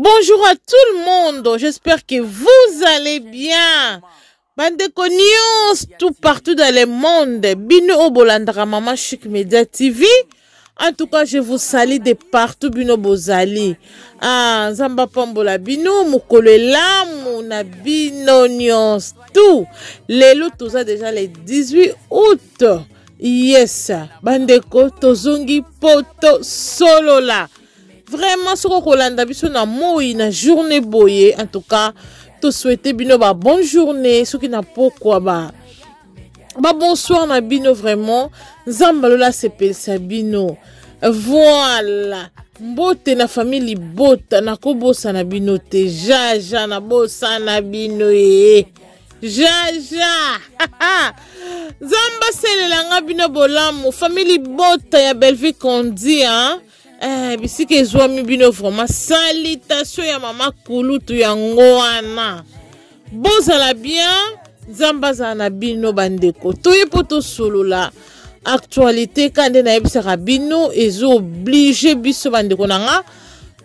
Bonjour à tout le monde. J'espère que vous allez bien. Bande connions tout partout dans le monde. Bino Obolandra Mama Chic Media TV. En tout cas, je vous salue de partout bino bozali. Ah, zamba pambola bino Mukole Lamu, bino nyons tout. Lelo toza déjà les 18 août. Yes, bandeko Tozungi poto solola vraiment soko kolanda moui na moi na journée boye en tout cas souhaiter bino ba bonne journée qui na quoi, ba ba bonsoir na bino vraiment nzambe c'est ça bino voilà mbote na famille libota n'a bino te jaja n'a bino ye e. jaja nzambe aselelanga bino bolamu famille bota ya belvi condi hein? eh, bisika ezwami bino vraimen salutation ya mama kulutu yango wana bozala bien nzambe azala na bino bandeko toye mpo tosolola actualité ka nde nayebisaka bino ezooblige biso bandeko na nga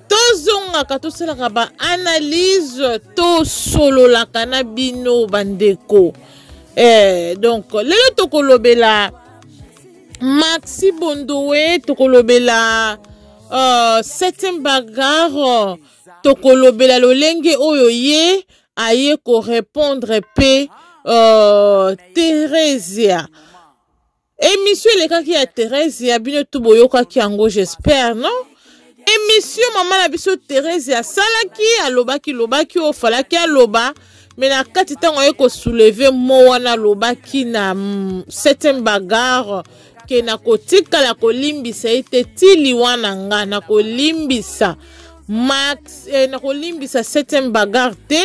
tozongaka tosalaka baanalyse tosololaka na bino bandeko eh, donc lelo tokolobela maxi bondowe tokolobela uh, septième bagarre tokolobela lolenge oyo ye aye korépondre mpe uh, teresia émission elekaki ya teresia bino tu boyokaki yango j'espère non émission mama na biso mm, terese asalaki alobaki lobaki oyo falaki aloba me na kati ntango aye kosouleve mo wana alobaki na 7 bagare ke nakotikala kolimbisa ete tili wana nga nakolimbisa max eh, nakolimbisa 7 bagar te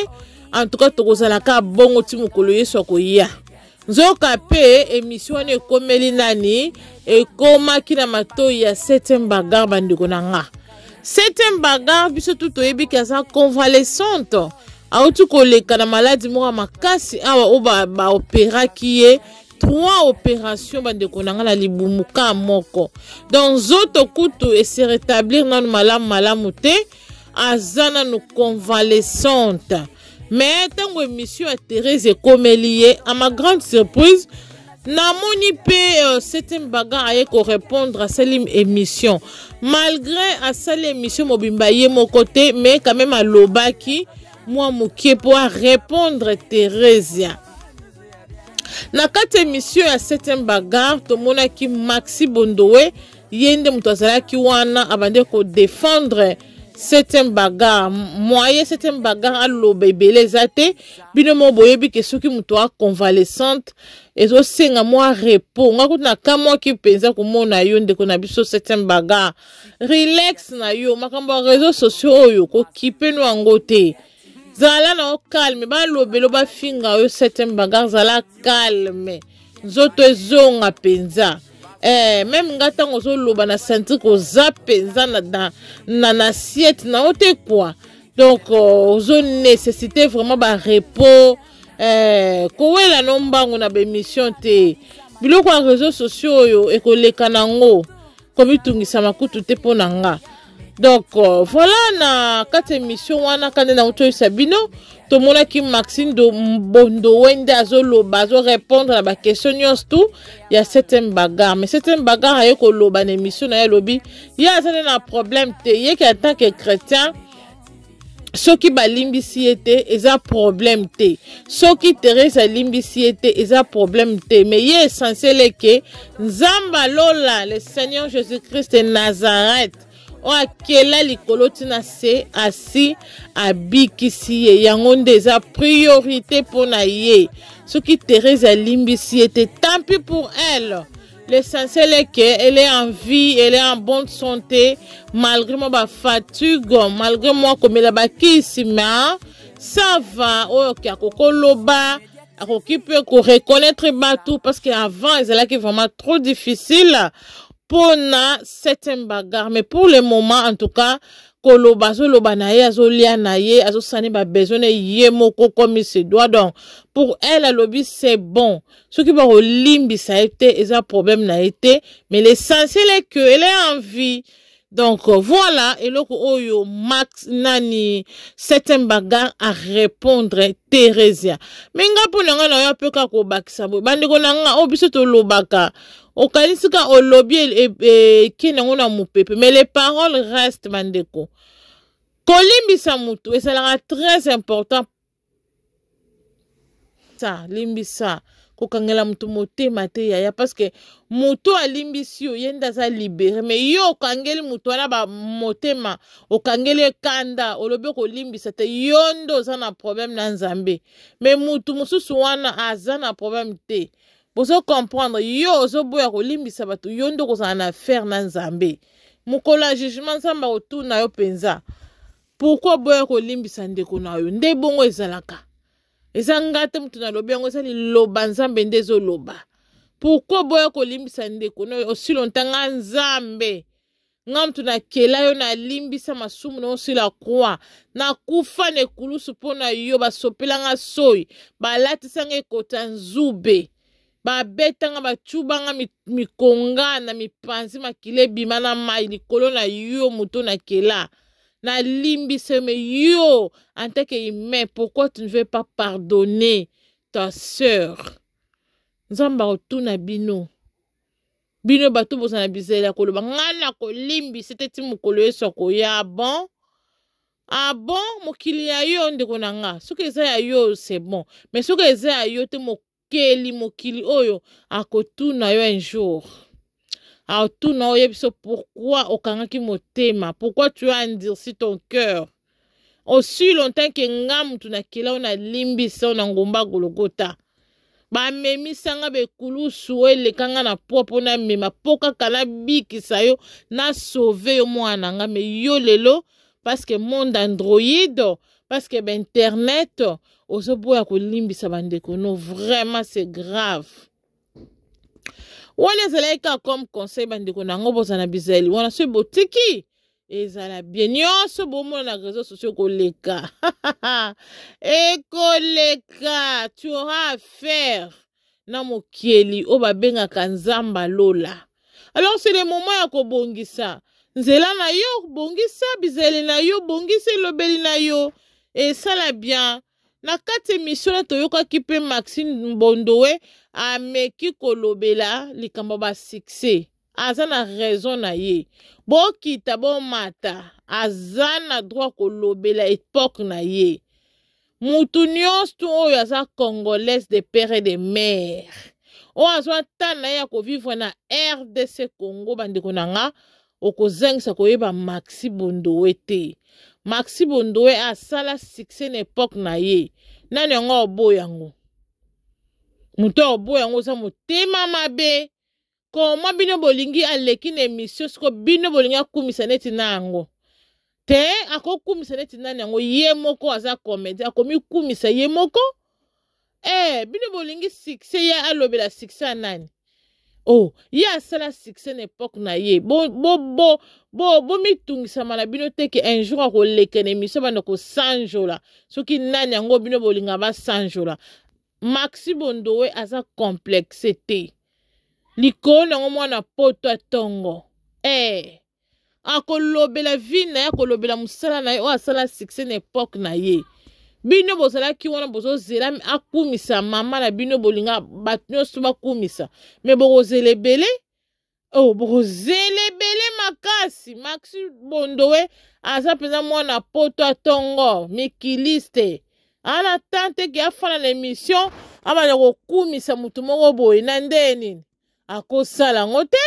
en tout cas tokozalaka bongo ti mokolo yesu akoya nzoka mpe emission wana ekomeli nani ekomaki na matoi ya 7 bagar bandeko na nga 7 bagar biso tu toyebi ke aza convalescente auti koleka na maladi moko ya makasi awa oyo baoperaki ba ye trois opérations de na nga na à moko Dans nzoto kutu se rétablir nanu malamu malamu te azana nous convalescente Mais ntango que Monsieur thérèse ekomeli à ma grande surprise namoni mpe euh, septième bagar répondre à cette émission malgré asali émission mobimba ye mon côté, mais quand même à alobaki mwa mokie répondre à Thérèse. na kati ya émission ya 7 bagarre tomonaki maxi bondowe ye nde moto azalaki wana abandi kodefendre septième bagarre moye septième bagarre aloba ebele eza te bino mo boyebi ke soki moto aconvalescente ezosenga mwa repo nga kuti na kamwaki mpenza komona yo ndeko na biso septième bagarre relax na yo makambo ya réseau sociaux oyo kokipeno yango te zala na yo calme balobela bafinga oyo septième bagar zala calme nzoto ezonga mpenza eh, meme nga ntango ozoloba na sentir koza mpenza na, na, na, na siete na yo te kua donc ozonécessité euh, vraiment barepos eh, kowela no mbango na bémission te biloko ya réseau sociaux oyo ekoleka nango komitungisa makutu te mpo na nga donc euh, voilà na kati ya émission wana kande na kotoyisa bino tomonaki maxime do mbondo wende azoloba azorépondre na bakestio nyonso tu ya septième bagar mais septième bagar aye koloba na émission na ye alobi ye aza nde na problème te yeki en tant que chrétien soki balimbisi ye te eza problème te soki terese alimbisi ye te eza problème te me ye essentiel eke nzambe alola le seigneur jésus christ nazareth o akela likolo ntina se asi abikisi ye yango nde eza priorité mpo na ye soki therese alimbisi ete tant pis pour elle l'essentiel est qu'elle est en vie elle est en bonne santé malgré mo bafatigue malgré mo akomela bakisi ma ça va oyo ke akoki oloba akoki mpe koreconnaitre bato parce que avant ezalaki vraiment trop difficile mpo na septième bagarre mais pour le moment en tout cas koloba azoloba na ye azolia na ye azosani babesoin na ye moko komi se doit donc pour elle alobi c'est bon soki bakolimbisa ye te eza problème na ye te mais l'essentiel est que ele en vie donc voilà eloko oyo max nani septième bagar arépondre teresia me nga mpo na ngai na yo apeka kobakisa boye bandeko na nga oyo biso tolobaka okanisika olobi ekende ngo na mopepe mais les paroles restent bandeko kolimbisa motu ezalaka très important sa limbisa kokangela motu motema te yaya parceke motu alimbisi yo ye nde aza libere me yo okangeli motu wana bamotema okangeli ekanda olobi okolimbisa te yo nde oza na probleme na nzambe me motu mosusu wana aza na problème te bozocomprendre yo ozoboya kolimbisa bato yo nde okozala na affaire na nzambe mokolo ya jugement nzambe akotuna yo mpenza pourkui boya kolimbisa ndeko na yo nde bongo ezalaka eza nga te moto nalobi yango eza liloba nzambe nde ezoloba pourkui boya kolimbisa ndeko na yo osila ntanga nzambe nga moto nakela yo nalimbisa masumu na osila kwa nakufa na ekulusu mpo na yo basopelanga soi balatisanga ekota nzube babetanga mi mikonga na mipanzi makila ebima na mai likolo na yo moto Na limbi me yo en tant que pourquoi tu ne veux pas pardonner ta sœur nzambe na bino bino bato bozala bizela koloba ngai nakolimbisa teti mokolo yesu ya ah bon ah bon mokili ya yo ndeko na nga soki eza ya yo c'est bon mais soki eza ya yo te akokeli mokili oyo akotuna yo un jour akotuna oyebi pourquoi pourkui okangaki motema pourquoi tu as si ton cœur osi longtemps ke nga mutu nakela oyo nalimbisa oyo na ngomba gologota bamemisanga bekulusu eleka kanga na poa mpona mema mpo kaka nabikisa yo na yo mwana nga me yo lelo parceke monde androide parceke internet ozoboya kolimbisa bandeko no vraiment c'est grave wana ezalaki kaka comme conseil bandeko na yango bozala na bizali wana soki botiki ezala bien nyonso bomona na réseau sociaux koleka ekoleka tu auras affaire na mokeli oyo babengaka nzambe alola alors c'est le moment ya kobongisa nzela na yo bongisa bizali na yo bongisa elobeli na yo esala bien na kati emission na toyokaki mpe maxine mbondowe ameki kolobela likambo ba sukse aza na raison na ye bokita bomata aza na droit kolobela epoke na ye mutu nyonso oyo aza congolaise de père et de mare oyo azwa ntana na ye ya kovivre na rdc congo bandeko na nga okozangisa koyeba maxi bondowe te maxi bondoe asala succès na epoke na ye nani yango oboya yango moto oboya yango oza motema mabe koma bino bolingi aleki na émission siko bino bolingi akumisa neti na yango te akokumisa neti nani yango ye moko aza comédie akomi kumisa ye moko e eh, bino bolingi succès ye alobela succès ya nani oh ye Bon, bon, bon, bon, na ye Bon, bon, bino te ke un jour akoleka na émission bon, So soki nani yango bino bolinga bon, maxi bondowe aza complexe te likolo na yango mwana poto atongo e eh, bon, akolobela vie na ye akolobela mosala na ye oyo asala succès na bon, na ye bino bozalaki wana bozozela akumisa mama na bino bolinga bato nyonso bakumisa me bokozela ebele o oh, bokozela ebele makasi maxi bondowe aza mpenza mwana poto atongo mikiliste ana tante ke afana na émission abanda kokumisa motu moko boye na nde nini akosala yango te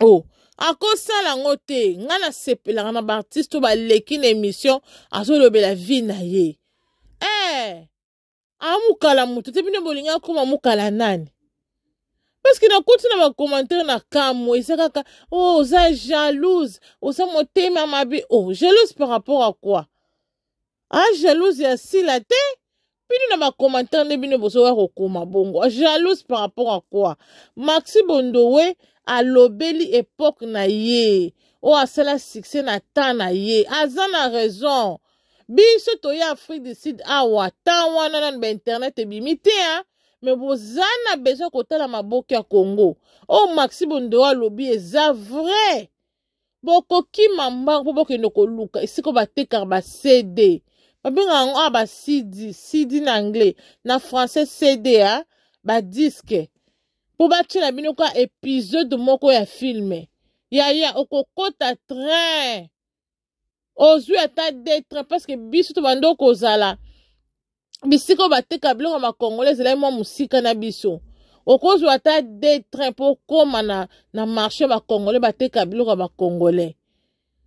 o oh. akosala yango te ngai nasepelaka na baartiste oyo baleki na émission azolobela vi na ye e amukala moto te bino bolingi akoma amukala nani parceke nakuti na bacommentaire na kamo eza kaka o oh, oza jalouse oza motema mabe o oh, jalouse par rapport a quoi a ah, jalouse ya sila te bino na bacommentaire nde bino bozoya kokoma bongo jalouse par rapport à quoi maxi bondowe alobeli epoke na ye oyo asala succès na temps na ye aza na raison biso toya afrique du sud awa ntan wana nanu bainternet ebimi te a me boza na besoin kotala maboke ya congo oyo maxi bondowe alobi eza vrai bokokima mbango mpo bokende koluka esika batekaka basede babengaka yango awa bacd cd na anglais na français cda badiske mpo batiela bino kaka épisode moko ya filme yaya okokɔta train ozwi ata de train parceke biso tobandi okozala bisika oyo bateka biloko makongola ezalai mwa mosika na biso okozwa ata de train mpo okóma na, na marché bakongole bateka biloko ya bakongole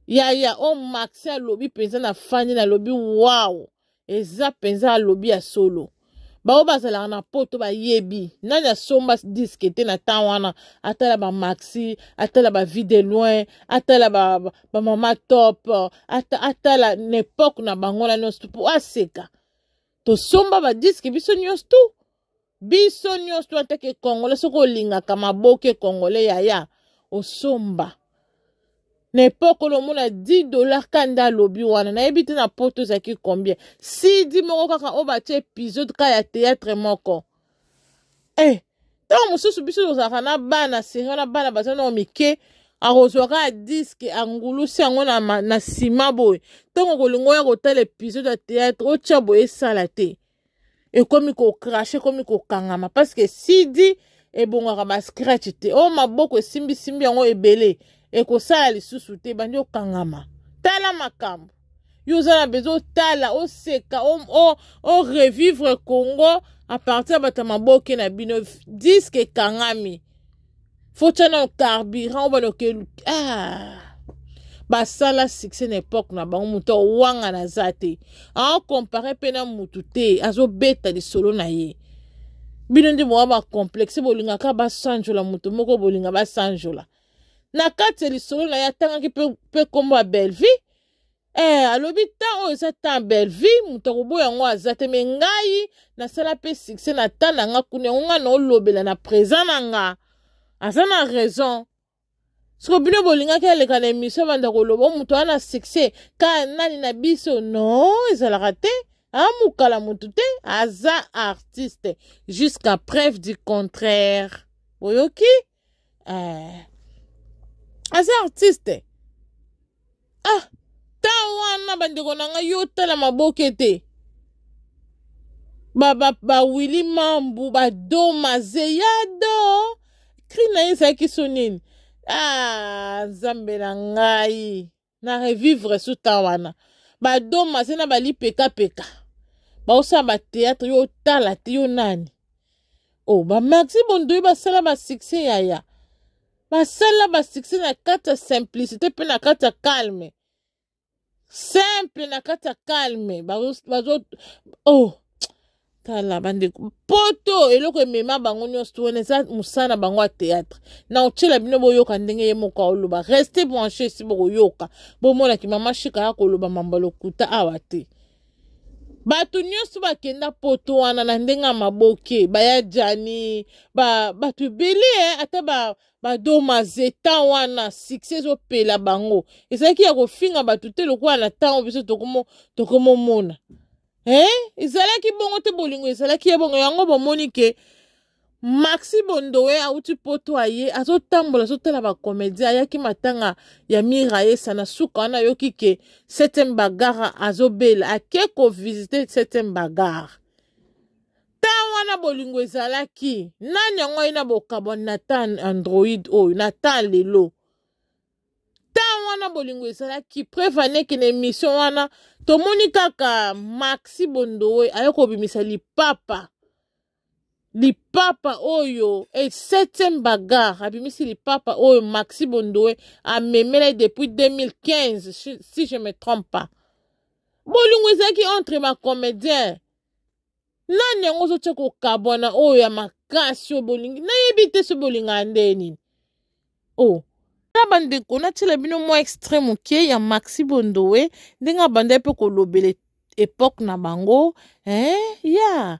yaya oyo oh, maxi alobi mpenza nafandi nalobi wao eza mpenza alobi ya solo baoyo bazalaka na poto bayebi nani asomba diske te na temps wana atala bamaxi atala bavide loin atala bamama ba, ba top ata, atala na epoke na bango na nyonso mpo aseka tosomba badiske biso nyonso tu biso nyonso tu atake ekongole soki olingaka maboke ekongole yaya osomba na epoke olomona 10 dollar kanda alobi wana nayebi te na poto ezalaki combien sidi moko kaka oyo batie episode ka ya théâtre moko e eh, ntango mosusu biso tozalaka na bana seri wana bana baza nao mike akozwaka ya diske angulusi yango na, na nsima boye ntango kolingo oya kotala episode ya théâtre otya boye esala te ekomi kokrashe ekomi kokangama parceke sidi ebongwaka bascratch te oyo oh, maboko esimbisimbi yango ebele ekosala lisusu te bandi okangama tala makambo yo oza na bezo otala oseka orevivre congo apartir ya bato ya maboke na bino diske ekangami fotyana ocarburant obana oke ah. basala succès na époke na bango moto awangana aza te aokompare mpe na motu te azobeta lisolo na ye bino nde bowa bacomplexe bolingaka basanjola motu moko bolinga basanjola na kati ya lisolola ye atangaki mpe nkombo ya belleville eh, alobi ntan oyo eza ntan ya belleville moto akoboya yango aza te me ngai nasala mpe succès na ntan na nga kuna yango ngai naolobela na présent na nga aza na raison soko bino bolingaki aleka na émission banda koloba o moto aza na succès ka nani na biso no ezalaka te amokala motu te aza artiste jusqu'à preuve du contraire boyoki eh. aza artiste ah ta wana bandeko na ngai yo tala maboke te bawili ba, ba mambu badoma zeyado kri na ye ezalaki so nini ah nzambe na ngai na revivre so ta wana badoma se na balipekapeka baosala bateatre yo otala te yo nani o oh, bamaxi bondoyi basala basuccès yaya basala basuccès na kati ya simplicité mpe na kati ya calme simple na kati ya calme bazo oh tala bandeko poto eloko emema bango nyonso wana eza mosala na bango ya théâtre na otyela bino boyoka ndenge ye moko aoloba reste branche esi bokoyoka bomonaki mama shika ya koloba mambo lokuta awa te bato nyonso bakenda poto wana na ndenge ya maboke baya jani ba, bato ebele eh, ata ba, badoma zeta wana sukse ezopela bango ezalaki ya kofinga bato te lokola na ntango biso tokomomona eh? ezalaki bongo te bolingo ezalaki ye bongo yango bomoni ke maxi bondowe awuti poto aye azotambola azotala bacomédien ayaki matanga ya mira yesa na suka wana ayoki ke septième bagare azobela ake kovisite septième bagare ta wana bolingo ezalaki nani yango aye na bokabwa nathan android oyo nathan lelo ta wana bolingo ezalaki preuve aneke na émission wana tomoni kaka maxi bondowe aye kobimisa lipapa lipapa oyo e 7e bagar abimisi lipapa oyo maxi bondoe amemela depuis 2015 si je me trompe pas bolingo ezalaki entre bacomédien nani yango ozotia kokabwana oyo ya makasi oyo bolingi nayebi te so bolingaka nde nini o oh. na bandeko natiela bino mwa extrait moke ya maxi bondoe ndenge abandai mpe kolobela epoke na bango eh? ya yeah.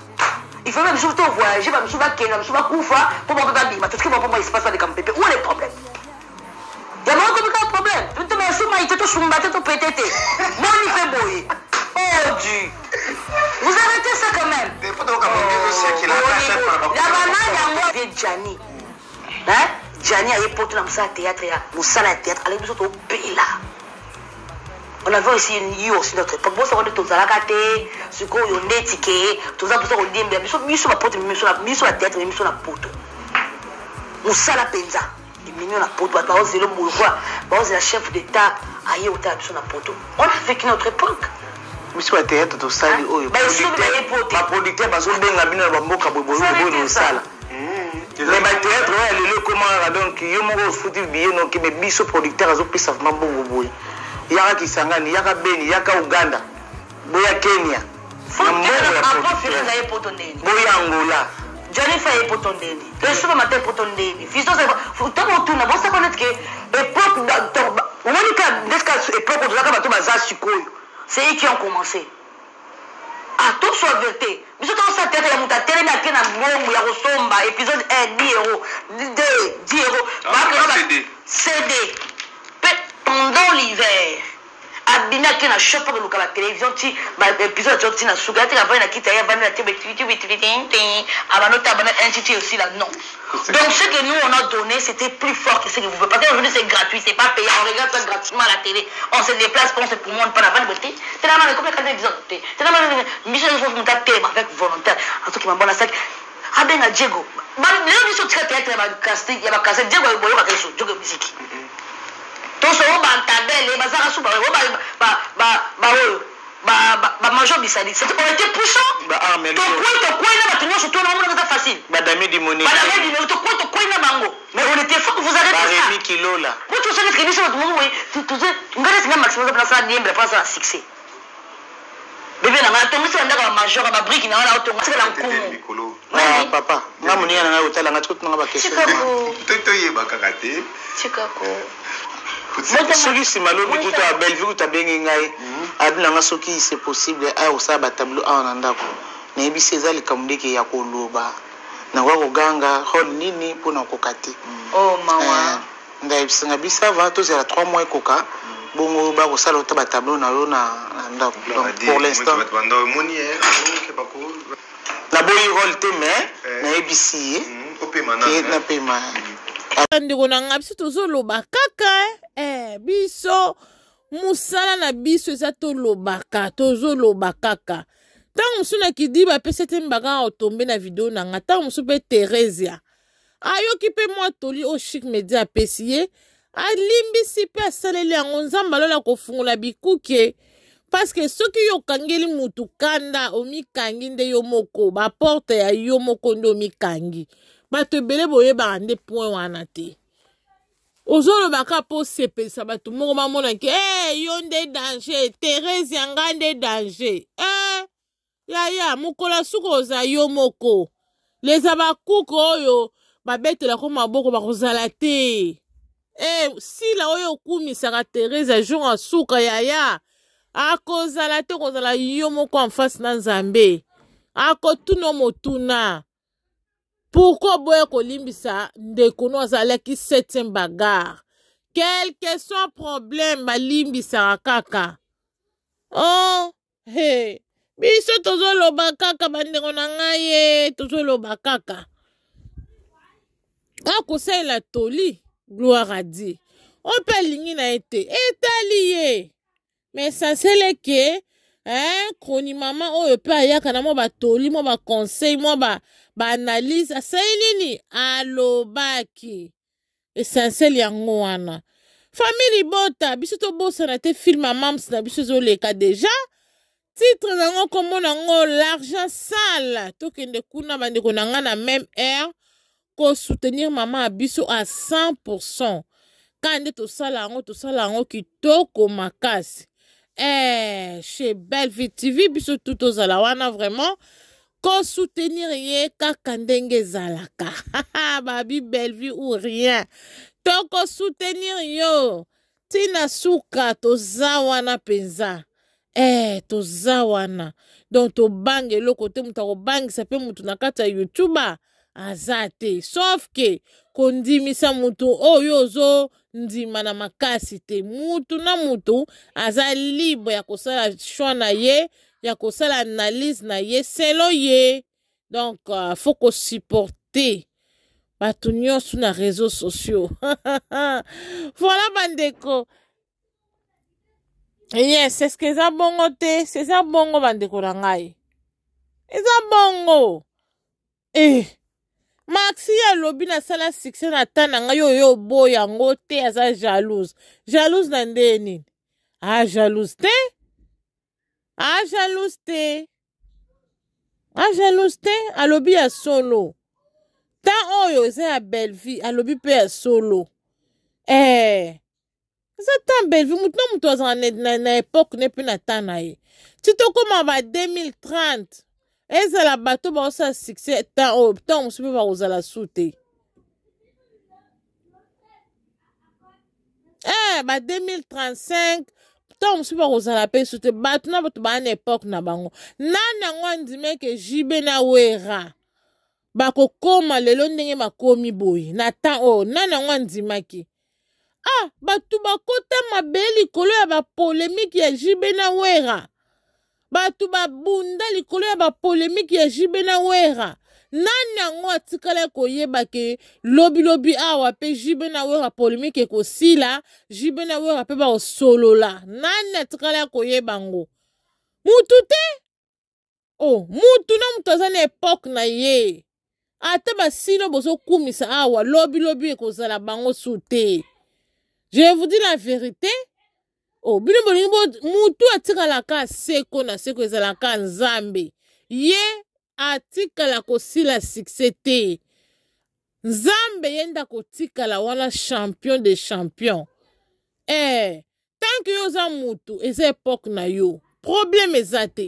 Il faut même surtout voyage bamisusu je me bakufa mpo moko moi me moko pour espace baleka mopepe où est le problème y a un problème Il tu te pas te topete te oh dieu vous arrêtez ça quand même La banane Janny, vie a jani aye poto na pour théâtre ya mosala ya théâtre aleki biso là. on avait aussi ye aussi notre époque biso wana tozalaka te sikoyo oyo ndeti ke toza mposa kolimbela biso miso bapote miso bateatre miso na poto mosala mpenza eminio na poto bato baozela molokola baozela chef d'état aye otala biso na poto on a vécu notre époque biso bateatre tosali oyo baproducteur bazobenga bino na bamboka boyeboyoboyo mosala me bateatre oyo alelo ekomaka donc yo moko ofuti biye noke me biso producteur azopesa vraimen bongo boye yaka kisangani yaka beni yaka uganda boya kenya na mbongo ya boya angola jonifa ye poto ndeni esuma mata epoto ndeni fisotoko otuna bosakona tike époque omoni ka ndeska époque tozalaka bato baza sikoyo c'est ye qui ont commencé atoswa ah, vérité biso tokosa théâtre ya moto atelemi ake na mbongo ya kosomba épisode 1 10 euro 2 10 euro cd pendant l'hiver à na de télévision, ti la na a la na aussi là non donc ce que nous on a donné c'était plus fort que ce que vous pouvez parce qu'aujourd'hui c'est gratuit c'est pas payé on regarde ça gratuitement la télé on se déplace pour on se promène. pas navandi bote la comme la vision les tenamane miso nyonso à tema avec volontaire asoki ah, ben, bah, a diego diego nyonso oyo bantabele baza kasu oyo baoyo bamajor bisadi cete on était puissant tokwei tokwei na bato nyonso tona omona eza facile badame dimoni tokwei tokwei na bango mais on était fort vous arrêtez ça kilola moi tu sais que biso bato momo tuze ngai esinga maximum eza mpona sala niembela mpona sala succès bebe na ngai atongisi bandaka bamajor babrike na ngai na otonga sikala nkumu papa nga moniya na ngai otalanga tikotinanga bakestiontoyebakaka te soki nsima lobi kuta ya bellevue kuta abengi ngai abi nanga soki se possible aya kosala batableau awa na ndako nayebisi eza likambo ndeke ya koloba nakoka koganga hol nini mpona kokoka te mhm. oh, eh, ndayebisinga biso ava tozala trois mois ekoka mhm. bongo bakosala ota batableau na yo na ndako pour l'instant naboyi role te mais nayebisi ye napema bandeko na nga biso tozoloba kaka eh. eh, biso mosala na biso eza tolobaka tozoloba kaka ntango mosu na kidiba apesa te mbaka otombe na video na nga ntango mosu mpe teresia ayoki mpe mwa toli o chik media apesi ye alimbisi mpe asaleli yango nzambe alola kofungola bikuke parceke soki yo okangeli motu kanda omikangi nde yo moko baporte ya yo moko nde omikangi bato ebele boyebaka nde point wana te ozolobaka mpo osepelisa bato moko bamonaki e eh, hey, yo nde danger therese yanga nde danger e eh, hey, yaya mokolo asuka oza yo moko leza bakuke oyo babetelako maboko bakozala te e eh, hey, sila oyo okumisaka therese jour asuka yaya akozala te kozala yo moko en face na nzambe akotuna motuna pourkoi boye kolimbisa ndeko no azalaki 7e bagare quelque soit problème balimbisaka kaka oh he biso tozoloba kaka bandeko na ngai ye tozoloba kaka akosalela toli gloire a die oyo mpe alingi na ye te etali ye me esansele ke eh, kroni mama oyo mpe ayaka na mwa batoli mwa baconseil mwa baanalyse ba asali nini alobaki esensiele yango wana fami libota biso tobosana te filme mams na biso ezoleka deja titre nango komona yango l'argent sale tokende kuna bandeko na ngai na meme aire kosoutenir mama ya biso a 100 pourcent ka nde tosala yango tosala yango kitoko makasi eh, chez Belleville TV biso tout aux wana vraiment soutenir ye ka Ha, ha, babi Belleville ou rien soutenir yo Tina suka to wana penza. eh, toza wana donc bang eloko te muta akobangisa bang motu na kati nakata aza te sauf ke kondimisa moto oyo ozondima na makasi te mutu na motu aza libre ya kosala choix na ye ya kosala analyse na ye selo ye donc uh, faut kosuporte bato nyonso na réseau sociaux voilà bandeko yes eske eza bongo te eza bongo bandeko na ngai eza bongo eh. maxi alobi nasala sukse na ta na ngai oyo oboya yango te aza jalouse jalouse na nde nini a ah, jalouse te a ah, jalouse te a ah, jalouse te alobi ya solo ta oyo eza ya bellevie alobi mpe ya solo eh. eza ta bellevie motu na moto azala na, na, na epoke ne mpe na ta na ye ti tokóma ba 2030 ezala bato baosala succès tan oyo ntango mosusu mpe bakozala su te eh, ba 2035 ntango mosusu bakozala mpe su te bato na bato baa na epoke na bango nani yango andimeke jibe na wera bakokóma lelo ndenge bakómi boye na ntan oyo nani yango andimaki ah bato bakóta mabe likolo ya bapolémike ya jibe na wera bato babunda likolo ya bapolemike ya jibe na wera nani yango atikala koyeba ke lobilobi awa mpe jibe na wera polemike ekosila jibe na wera mpe baosolola nani atikala koyeba ngo mutu te o oh, mutu na moto aza na epoke na ye ata basilo bozokumisa awa lobilobi ekozala bango su te je vous dis la vérité o oh, bino bolingi motu atikalaka seko na seko ezalaka nzambe ye atikala kosila sukse te nzambe yenda kotikala wana champion de champion eh, tanke yo oza motu eza epoke na yo probleme eza te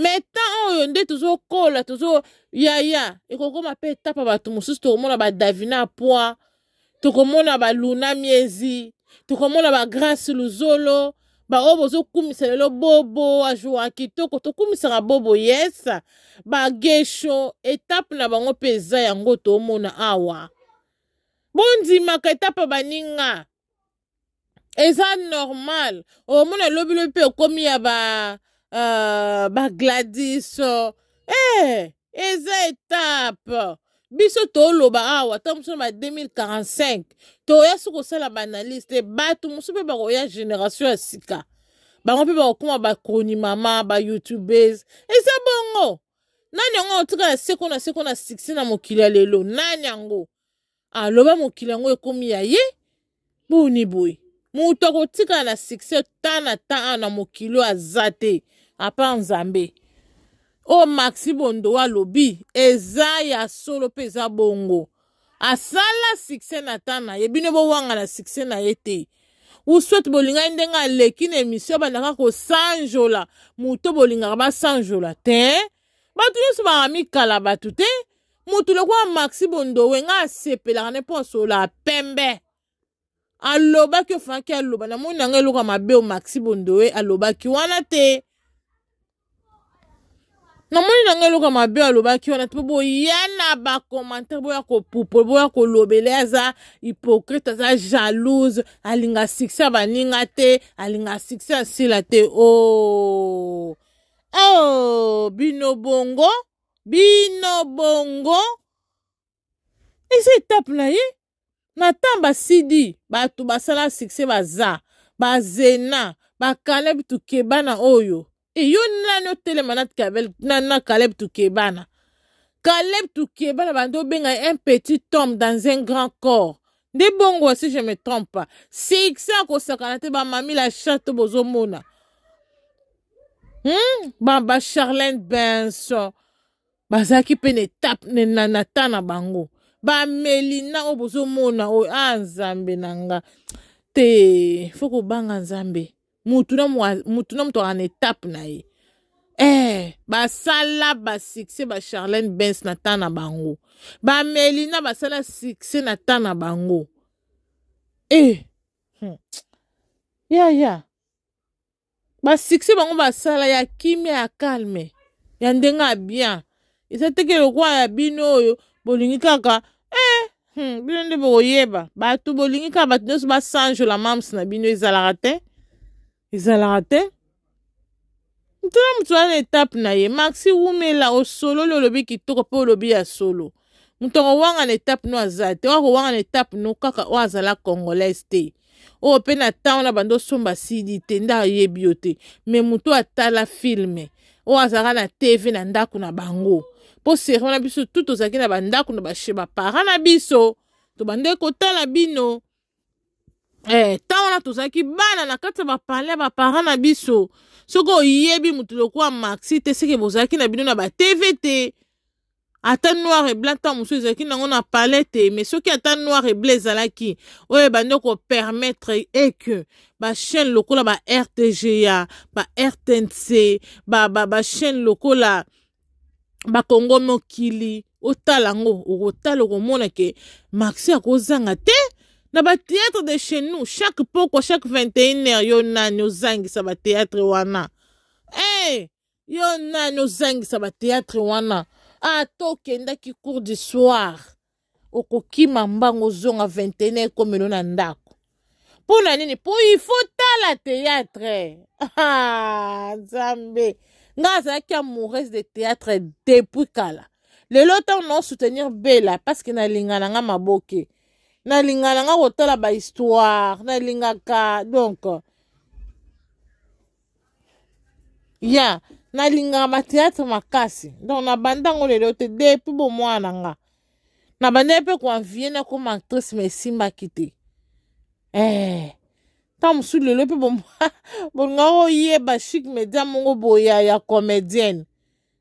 me tan oyo nde tozokola tozoyaya ekokoma mpe etapa bato mosusu tokomona badavina poi tokomona baluna miezi tokomona bagrâce luzolo baoyo bozokumisa lelo bobo ajoura kitoko tokumisaka bobo yes bagesho etape na bango mpe eza yango tomona awa bondimaka etape baninga eza normal omona elobilo mpe ekomi ya ba uh, bagladis e eh, hey, eza etape biso toloba awa ta mosusu na ba 2045 toya so kosala baanalyse te bato mosusu mpe bakoya génération ya sika bango mpe bakokoma bakoni mama bayoutubes eza bongo nani yango aotikala seko na seko na sukse na mokili ya lelo nani yango aloba mokili yango ekómi ya ye boni boye moto akotikala na sukse ta na ta awa na mokili oyo aza te apa nzambe oyo maxi bondo alobi eza ya solo mpe eza bongo asala sukse na ntan na ye bino bowanga na sukse na ye te uswete bolingai ndenge aleki na emission bandaka kosanjola moto bolingaka basanjola te bato nyonso bakamikala bato te motu lokola maxi bondowe ngai asepelaka ne mpo asola pembe alobaki ofaki aloba namoni yanga eloko ya mabe o maxi bondowe alobaki wana te namoni nanga eloko ya mabe alobaki wana mpe boya na bacommentaire boya kopupo boya kolobela aza hypocrite aza jalouse alinga succès ya baninga te alinga succès ya sila te o oh. oh, bino bongo bino bongo eza etape na ye na ntan basidi bato basala succès baza bazena bakaleb tukebana oyo eyonilani otelema na kabel na kaleb tukebana kaleb tukebana bando obenga un petit tombe dans un grand corps nde bongo si je me trompe pas sikse akosakana te bamami la char to bozomona hmm? baba charlene benson bazalaki mpe na ta na bango bamelina oyo bozomona oyo a ah, nzambe na nga te fokobanga nzambe mutu na moto aka na etape na ye Eh, basala basuccès ba charlene bens na ntan na bango bamelina basala succès na ntan na bango eh. hmm. ya ya basuccès bango basala ya kimia ya calme ya ndenge ya bien eza teke lokola ya bino oyo bolingi kaka eh, hmm. bino nde bokoyeba bato bolingi kaka bato nyonso basanjola mams na bino ezalaka te ezalaka te ntala moto aza na etape na ye maxi wumela osololi olobi kitoko mpe olobi ya solo moto akowanga na etape no aza te oyo akowanga na etape no kaka oyo azala congolaise te oyo mpe na ntango na bando osomba sidi te nde ayebi yo te me moto atala filme oyo azalaka na tv na ndako na bango mpo serio na biso tu tozalaki na bandako na bashe bapara na biso tobandeki kotala bino eh, ntango wana tozalaki bala na kati ya baparle ya baparan na biso Soko yebi maxi te ke bozalaki na bino na TV te noir et blanc ntango mosusu on a na pale te me soki ata noir e blanc ezalaki oyo ebandi kopermettre e ba bachaine lokola ba rtga ba rtnc ba ba, ba lokola Congo mokili ou yango okotala ke maxi akozanga te na batheatre de chez nous chaque pokwa chaque 21 heure yo nani ozangisa batheatre wana e yo nani ozangisa batheatre wana ata okendaki cour du soir okokima mbango ozonga 21 heure ekomelo na ndako mpo na nini mpo ifo tala théâtre ah, nzambe nga azalaki amoureuse de théâtre depuis kala lelo ntango naosoutenir bela parceke nalinga na nga maboke nalinga nanga kotala bahistware nalingaka donk ya nalingaka bateatre makasi donk nabandango lelo te depuis bomwana nanga nabandaki mpe koanvie nakoma actrice ma esimbaki te eh. ntan mosusu lelo mpe bolingaka oyeba chik media mongo boya ya comédienne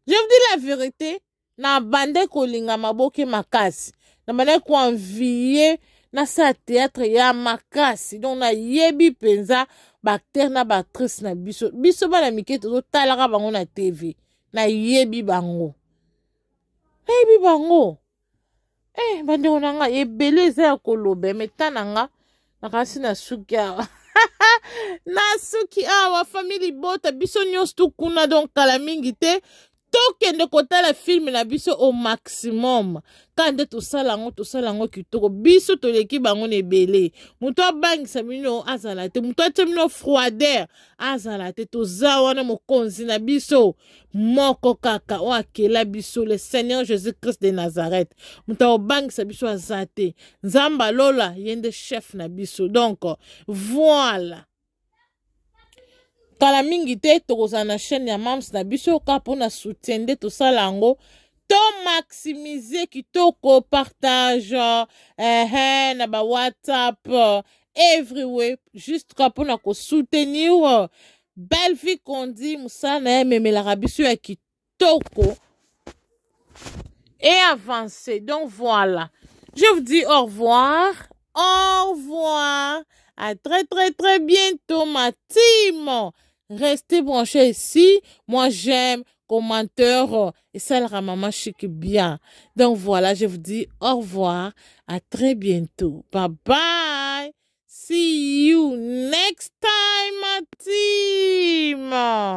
je vous dis la vérité na bande kolinga maboke makasi na bandaki koanvie nasala teatre ya makasi donk nayebi mpenza baacteur na baactrice na biso biso bana mike tozotalaka bango na tv nayebi bango nayebi bango e eh, bandeko na nga ebele eza ya koloba me ta na nga nakasi na suki awa na suki awa famili bota biso nyonso tukuna donk kala mingi te tokende la film na biso au maximum Kande tout ça tosala biso tu bango na ebele moto azala te moto azala te toza wana mokonzi na biso moko kaka la akela biso le seigneur jésus christ de nazareth moto aobangisa biso aza te nzambe alola chef na biso donc voilà kala mingi te tokozala na chaîne ya mams na biso kaka mpona soutien nde tosala yango to maximize kitoko partage eh, eh, na whatsapp everywhere juste kaka mpona kosoutenir belle vie kondi mosala na ye ememelaka biso ya kitoko et avance donc voilà je vous dis au revoir au revoir à très très très bientôt ma team Restez branchés ici. Moi, j'aime commenteur et celle Maman Chic bien. Donc voilà, je vous dis au revoir. À très bientôt. Bye bye. See you next time, ma team.